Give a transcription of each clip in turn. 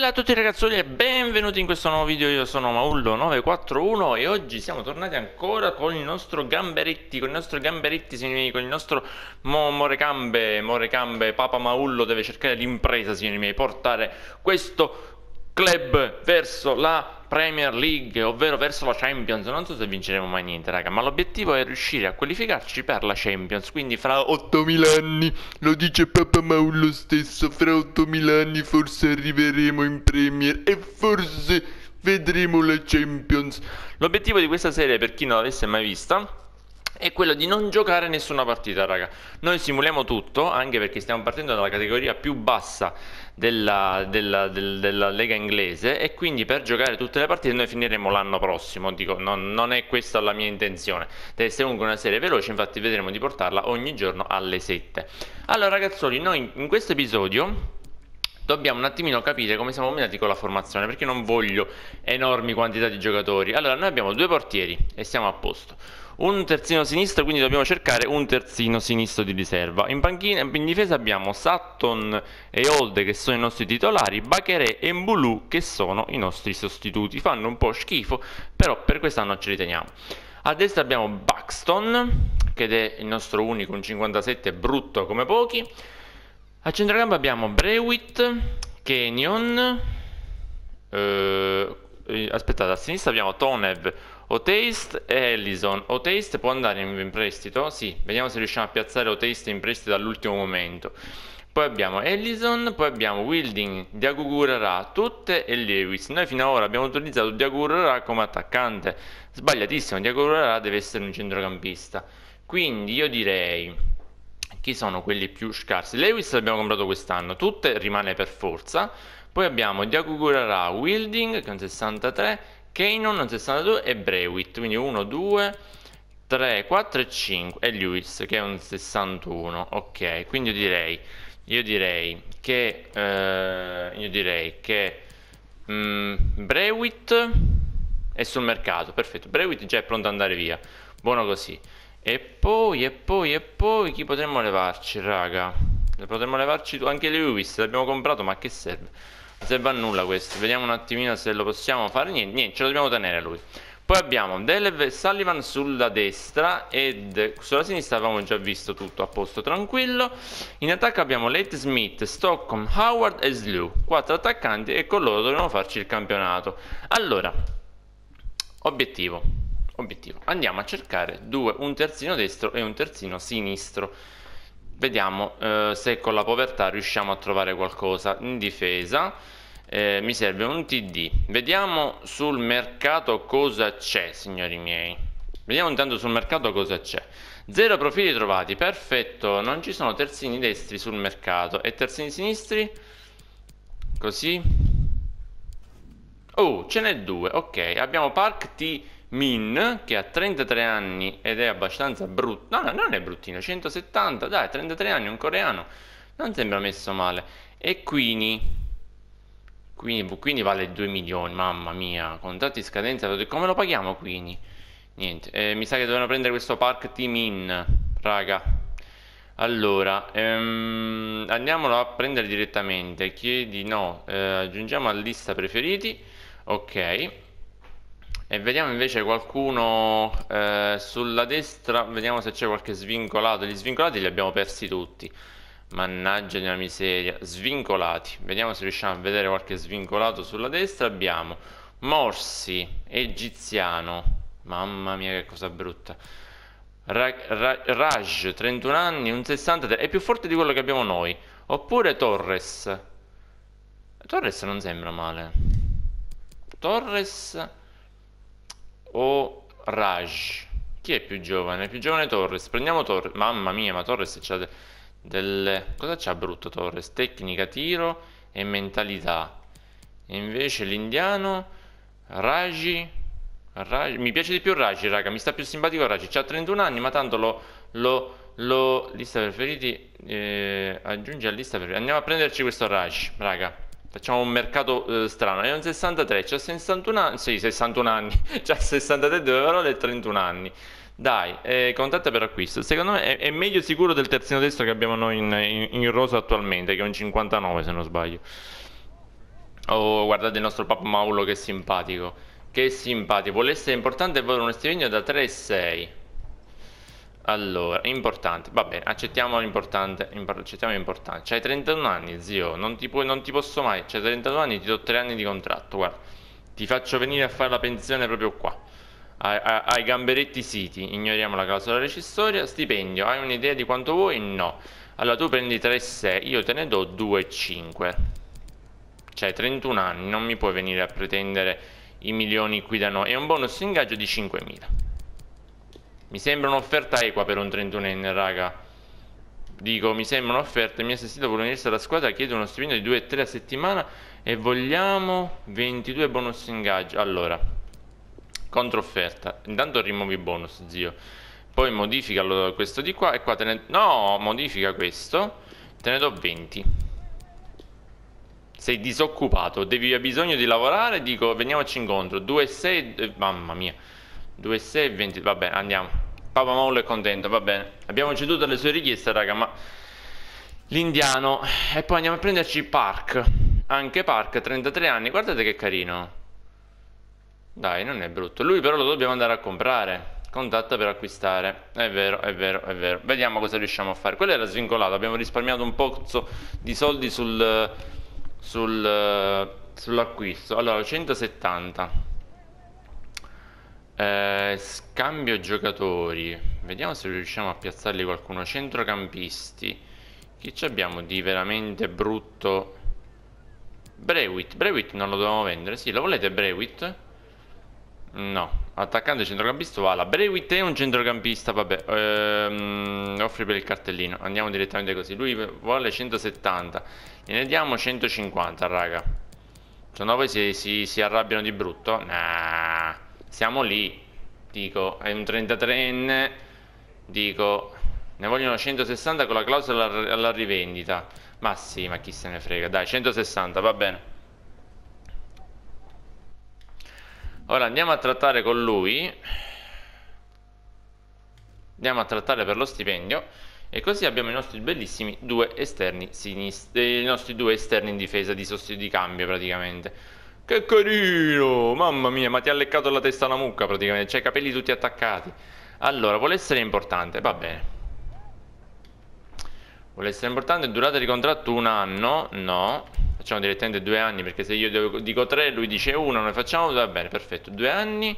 Bella a tutti ragazzoni e benvenuti in questo nuovo video, io sono Maullo941 e oggi siamo tornati ancora con il nostro Gamberetti, con il nostro Gamberetti signori miei, con il nostro Mo Morecambe, Morecambe, Papa Maullo deve cercare l'impresa signori miei, portare questo club verso la Premier League, ovvero verso la Champions. Non so se vinceremo mai niente, raga, ma l'obiettivo è riuscire a qualificarci per la Champions. Quindi fra 8000 anni, lo dice Papa Maul lo stesso, fra 8000 anni forse arriveremo in Premier e forse vedremo la Champions. L'obiettivo di questa serie, per chi non l'avesse mai vista, è quello di non giocare nessuna partita, raga. Noi simuliamo tutto, anche perché stiamo partendo dalla categoria più bassa della, della, del, della lega inglese e quindi per giocare tutte le partite noi finiremo l'anno prossimo, dico, non, non, è questa la mia intenzione. Deve essere comunque una serie veloce, infatti vedremo di portarla ogni giorno alle 7. Allora ragazzoli, noi in questo episodio dobbiamo un attimino capire come siamo combinati con la formazione perché non voglio enormi quantità di giocatori. Allora noi abbiamo due portieri e siamo a posto un terzino sinistro, quindi dobbiamo cercare un terzino sinistro di riserva. In, panchina, in difesa abbiamo Sutton e Olde che sono i nostri titolari, Bacheré e Mbulu che sono i nostri sostituti. Fanno un po' schifo, però per quest'anno ce li teniamo. A destra abbiamo Buxton, che è il nostro unico, un 57 brutto come pochi. A centrocampo abbiamo Brewitt, Kenyon, eh, aspettate, a sinistra abbiamo Tonev, Otaste e Ellison. Otaste può andare in, in prestito? Sì, vediamo se riusciamo a piazzare Otaste in prestito all'ultimo momento. Poi abbiamo Ellison, poi abbiamo Wilding, Diagugurara, Tutte e Lewis. Noi fino ad ora abbiamo utilizzato Diagugurara come attaccante. Sbagliatissimo, Diagugurara deve essere un centrocampista. Quindi io direi, chi sono quelli più scarsi? Lewis l'abbiamo comprato quest'anno, Tutte rimane per forza. Poi abbiamo Diagugurara, Wilding con 63 Keynon 62 e Brewitt, quindi 1, 2, 3, 4 e 5 e Lewis che è un 61, ok, quindi io direi, io direi che, eh, io direi che mh, mm, Brewitt è sul mercato, perfetto, Brewitt già è pronto ad andare via, buono così, e poi, e poi, e poi, chi potremmo levarci, raga? Potremmo levarci anche Lewis, l'abbiamo comprato, ma che serve? Non serve a nulla questo. Vediamo un attimino se lo possiamo fare. Niente, niente, ce lo dobbiamo tenere lui. Poi abbiamo Delev e Sullivan sulla destra ed sulla sinistra avevamo già visto tutto a posto tranquillo. In attacco abbiamo Late Smith, Stockholm, Howard e Slew. Quattro attaccanti e con loro dobbiamo farci il campionato. Allora, obiettivo. Obiettivo. Andiamo a cercare due, un terzino destro e un terzino sinistro. Vediamo eh, se con la povertà riusciamo a trovare qualcosa in difesa. Eh, mi serve un TD. Vediamo sul mercato cosa c'è, signori miei. Vediamo intanto sul mercato cosa c'è. Zero profili trovati, perfetto. Non ci sono terzini destri sul mercato. E terzini sinistri? Così. Oh, ce n'è due, ok. Abbiamo Park T Min, che ha 33 anni ed è abbastanza brutto. No, no, non è bruttino, 170, dai, 33 anni, un coreano. Non sembra messo male. E Quini. Quindi, Quini vale 2 milioni, mamma mia. Contratti scadenza, come lo paghiamo Quini? Niente, eh, mi sa che dovevano prendere questo Park Team In, raga. Allora, ehm, andiamolo a prendere direttamente. Chiedi no, eh, aggiungiamo a lista preferiti. Ok. E vediamo invece qualcuno eh, sulla destra, vediamo se c'è qualche svincolato. Gli svincolati li abbiamo persi tutti. Mannaggia di una miseria. Svincolati. Vediamo se riusciamo a vedere qualche svincolato sulla destra. Abbiamo Morsi, egiziano. Mamma mia che cosa brutta. Ra Ra Raj, 31 anni, un 63. È più forte di quello che abbiamo noi. Oppure Torres. Torres non sembra male. Torres o Raj? Chi è più giovane? Più giovane Torres. Prendiamo Torres. Mamma mia, ma Torres c'ha delle... Cosa c'ha brutto Torres? Tecnica, tiro e mentalità. E invece l'indiano Raji... Raji... Mi piace di più Raji, raga. Mi sta più simpatico Raji. C'ha 31 anni, ma tanto lo... lo lo lista preferiti eh, aggiungi a lista preferiti andiamo a prenderci questo Raj raga Facciamo un mercato eh, strano. È un 63, c'ha 61 anni. Sì, 61 anni. c'ha 63 dollari e 31 anni. Dai, eh, contatta per acquisto. Secondo me è, è, meglio sicuro del terzino destro che abbiamo noi in, in, in rosa attualmente, che è un 59 se non sbaglio. Oh, guardate il nostro Papa Maulo che simpatico. Che simpatico. Vuole essere importante e vuole un estivegno da 3,6. Allora, importante, va bene, accettiamo l'importante, accettiamo l'importante. C'hai 31 anni, zio, non ti, pu- non ti posso mai, c'hai 31 anni, ti do 3 anni di contratto, guarda. Ti faccio venire a fare la pensione proprio qua. Ai, ai, ai gamberetti siti, ignoriamo la clausola recessoria, stipendio, hai un'idea di quanto vuoi? No. Allora tu prendi 3,6, io te ne do 2,5. Cioè 31 anni, non mi puoi venire a pretendere i milioni qui da noi. E un bonus ingaggio di 5.000. Mi sembra un'offerta equa per un 31enne, raga. Dico, mi sembra un'offerta. Il mio assistito vuole unirsi alla squadra chiede uno stipendio di 2-3 a settimana e vogliamo 22 bonus ingaggio. Allora, controfferta. Intanto rimuovi i bonus, zio. Poi modifica questo di qua e qua te ne... No, modifica questo. Te ne do 20. Sei disoccupato, devi, hai bisogno di lavorare, dico veniamoci incontro. 2 6... Eh, mamma mia. 2, 6, 20, va bene, andiamo. Papa Maul è contento, va bene. Abbiamo ceduto alle sue richieste, raga, ma... L'indiano. E poi andiamo a prenderci Park. Anche Park, 33 anni. Guardate che carino. Dai, non è brutto. Lui però lo dobbiamo andare a comprare. Contatta per acquistare. È vero, è vero, è vero. Vediamo cosa riusciamo a fare. Quello era svincolato. Abbiamo risparmiato un po' di soldi sul... sul eh, sull'acquisto. Allora, 170. Eh, scambio giocatori. Vediamo se riusciamo a piazzarli qualcuno. Centrocampisti. Chi ci abbiamo di veramente brutto? Brewit. Brewit non lo dobbiamo vendere. Sì, lo volete Brewit? No. Attaccante centrocampista Vala. Brewit è un centrocampista, vabbè. Ehm, offri per il cartellino. Andiamo direttamente così. Lui vuole 170. Gliene diamo 150, raga. Se no poi si, si, si arrabbiano di brutto. Nah siamo lì, dico, è un 33enne, dico, ne vogliono 160 con la clausola alla rivendita. Ma sì, ma chi se ne frega, dai, 160, va bene. Ora andiamo a trattare con lui, andiamo a trattare per lo stipendio e così abbiamo i nostri bellissimi due esterni sinistri, eh, i nostri due esterni in difesa di, di cambio praticamente. Che carino! Mamma mia, ma ti ha leccato la testa alla mucca praticamente. C'hai i capelli tutti attaccati. Allora, vuole essere importante, va bene. Vuole essere importante, durata di contratto un anno? No. Facciamo direttamente due anni, perché se io dico tre, lui dice uno, noi facciamo, va bene, perfetto. Due anni.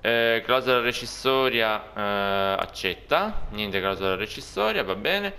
Eh, clausola recissoria eh, accetta. Niente clausola recissoria, va bene.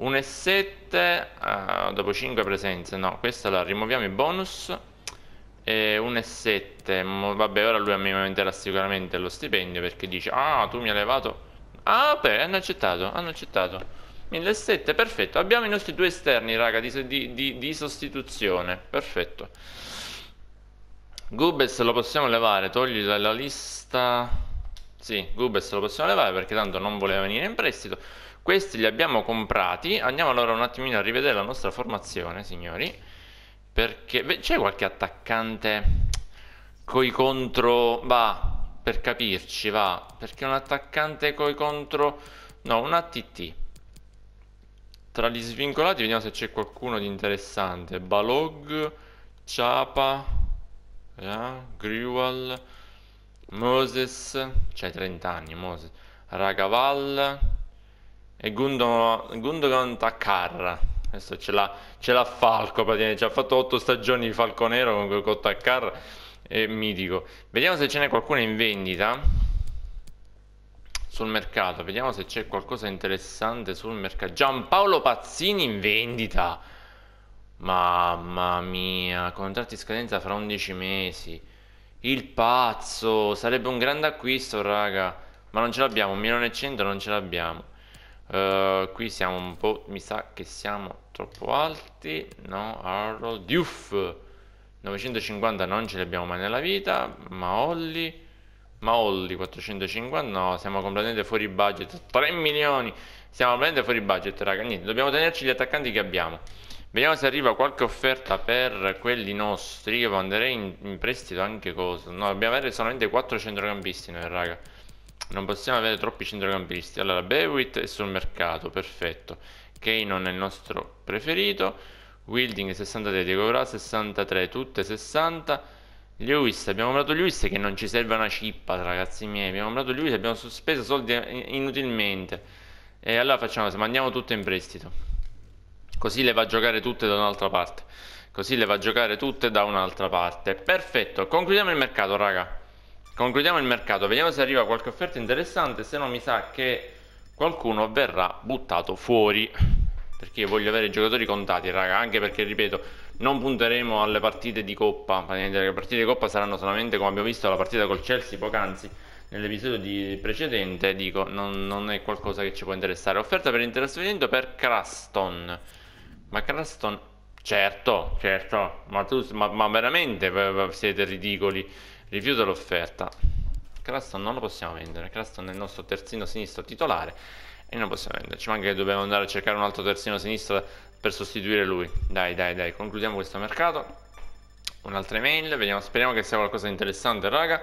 1,7 uh, ah, dopo 5 presenze no questa la rimuoviamo i bonus e 1,7 vabbè ora lui a me aumenterà sicuramente lo stipendio perché dice ah tu mi hai levato ah beh hanno accettato hanno accettato 1.700 perfetto abbiamo i nostri due esterni raga di, di, di, di sostituzione perfetto Gubes lo possiamo levare togli dalla lista sì Gubes lo possiamo levare perché tanto non voleva venire in prestito questi li abbiamo comprati andiamo allora un attimino a rivedere la nostra formazione signori perché beh, c'è qualche attaccante coi contro va per capirci va perché un attaccante coi contro no un ATT tra gli svincolati vediamo se c'è qualcuno di interessante Balog Ciapa eh? Grual Moses cioè 30 anni Moses Ragaval e Gundogan, Gundogan Takar Adesso ce l'ha, ce l'ha Falco praticamente, ci ha fatto 8 stagioni di Falconero con quel Cottakar e mitico. Vediamo se ce n'è qualcuno in vendita sul mercato, vediamo se c'è qualcosa di interessante sul mercato. Giampaolo Pazzini in vendita. Mamma mia, contratti scadenza fra 11 mesi. Il pazzo, sarebbe un grande acquisto, raga, ma non ce l'abbiamo, 1.100 non ce l'abbiamo. Eh, qui siamo un po', mi sa che siamo troppo alti, no, Arnold, Diouf, 950 non ce li abbiamo mai nella vita, ma ma Maolli 450, no, siamo completamente fuori budget, 3 milioni, siamo completamente fuori budget raga, niente, dobbiamo tenerci gli attaccanti che abbiamo. Vediamo se arriva qualche offerta per quelli nostri, io andrei in, in prestito anche cosa, no, dobbiamo avere solamente 4 centrocampisti noi raga. Non possiamo avere troppi centrocampisti. Allora, Bewitt è sul mercato, perfetto. Keynon è il nostro preferito. Wilding 63, Diego Vra 63, tutte 60. Lewis, abbiamo comprato Lewis che non ci serve una cippa, ragazzi miei. Abbiamo comprato Lewis, abbiamo sospeso soldi inutilmente. E allora facciamo questo, mandiamo tutto in prestito. Così le va a giocare tutte da un'altra parte. Così le va a giocare tutte da un'altra parte. Perfetto, concludiamo il mercato, raga concludiamo il mercato, vediamo se arriva qualche offerta interessante, se no mi sa che qualcuno verrà buttato fuori. Perché io voglio avere i giocatori contati, raga, anche perché, ripeto, non punteremo alle partite di coppa. le partite di coppa saranno solamente, come abbiamo visto, la partita col Chelsea poc'anzi nell'episodio precedente. Dico, non, non, è qualcosa che ci può interessare. Offerta per il trasferimento per Craston. Ma Craston Certo, certo, ma, tu, ma, ma veramente siete ridicoli. Review dell'offerta. Claston non lo possiamo vendere. Claston è il nostro terzino sinistro titolare e non possiamo vendere. Ci manca che dobbiamo andare a cercare un altro terzino sinistro per sostituire lui. Dai, dai, dai, concludiamo questo mercato. Un'altra email, vediamo, speriamo che sia qualcosa di interessante, raga.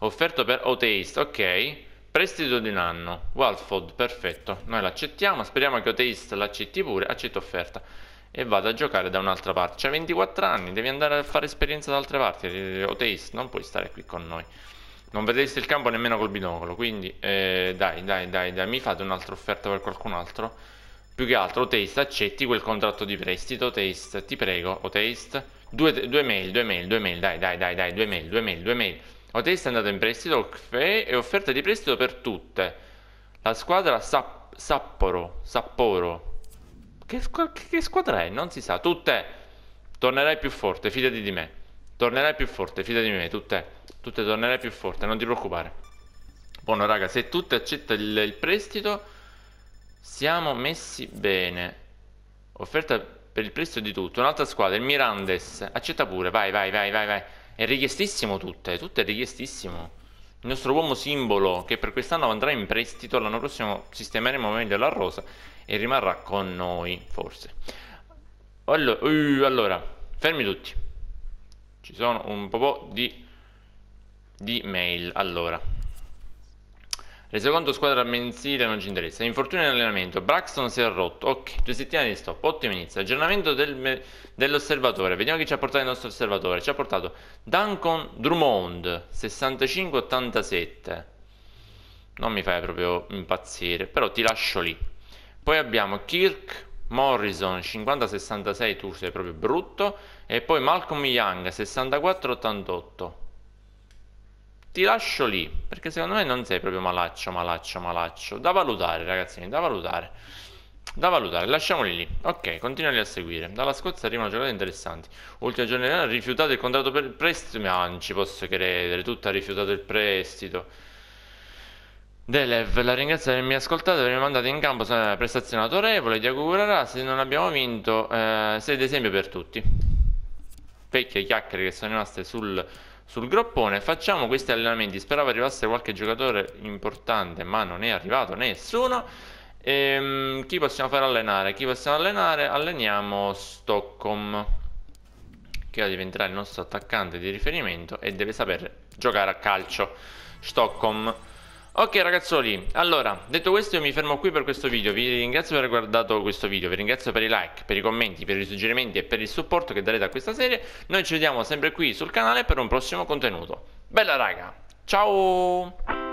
Offerto per Oteist, ok. Prestito di un anno. Walford, perfetto. Noi l'accettiamo, speriamo che Oteist l'accetti pure. Accetto offerta e vado a giocare da un'altra parte. C'hai 24 anni, devi andare a fare esperienza da altre parti. Eh, Oteis, non puoi stare qui con noi. Non vedresti il campo nemmeno col binocolo, quindi eh, dai, dai, dai, dai, mi fate un'altra offerta per qualcun altro? Più che altro, Oteist, accetti quel contratto di prestito, Oteist, ti prego, Oteist. Due, due, mail, due mail, due mail, dai, dai, dai, dai, due mail, due mail, due mail. Oteist è andato in prestito e offerta di prestito per tutte. La squadra Sapporo, Sapporo, che, squ- che squadra è? Non si sa. Tutte. Tornerai più forte, fidati di me. Tornerai più forte, fidati di me, tutte. Tutte tornerai più forte, non ti preoccupare. Buono, raga, se tutte accettano il, il prestito, siamo messi bene. Offerta per il prestito di tutto. Un'altra squadra, il Mirandes. Accetta pure, vai, vai, vai, vai, vai. È richiestissimo tutte, tutte è richiestissimo il nostro uomo simbolo che per quest'anno andrà in prestito, l'anno prossimo sistemeremo meglio la rosa e rimarrà con noi, forse. Allora, uh, allora fermi tutti. Ci sono un po' di, di mail. Allora, Resa conto squadra mensile non ci interessa. Infortunio in allenamento. Braxton si è rotto. Ok, due settimane di stop. Ottimo inizio. Aggiornamento del dell'osservatore. Vediamo chi ci ha portato il nostro osservatore. Ci ha portato Duncan Drummond 65-87. Non mi fai proprio impazzire, però ti lascio lì. Poi abbiamo Kirk Morrison 50-66. Tu sei proprio brutto. E poi Malcolm Young 64-88 ti lascio lì, perché secondo me non sei proprio malaccio, malaccio, malaccio. Da valutare, ragazzini, da valutare. Da valutare, lasciamoli lì. Ok, continuali a seguire. Dalla Scozia arrivano giocate interessanti. Ultima giornata rifiutato il contratto per prestito. Ma non ci posso credere, tutto ha rifiutato il prestito. Delev, la ringrazio per avermi ascoltato, per avermi mandato in campo una prestazione autorevole, ti augurerà se non abbiamo vinto, eh, sei esempio per tutti. Vecchie chiacchiere che sono rimaste sul sul groppone facciamo questi allenamenti, speravo arrivasse qualche giocatore importante, ma non è arrivato nessuno. E, ehm, chi possiamo fare allenare? Chi possiamo allenare? Alleniamo Stockholm, che diventerà il nostro attaccante di riferimento e deve saper giocare a calcio. Stockholm. Ok ragazzoli, allora, detto questo io mi fermo qui per questo video, vi ringrazio per aver guardato questo video, vi ringrazio per i like, per i commenti, per i suggerimenti e per il supporto che darete a questa serie, noi ci vediamo sempre qui sul canale per un prossimo contenuto. Bella raga, ciao!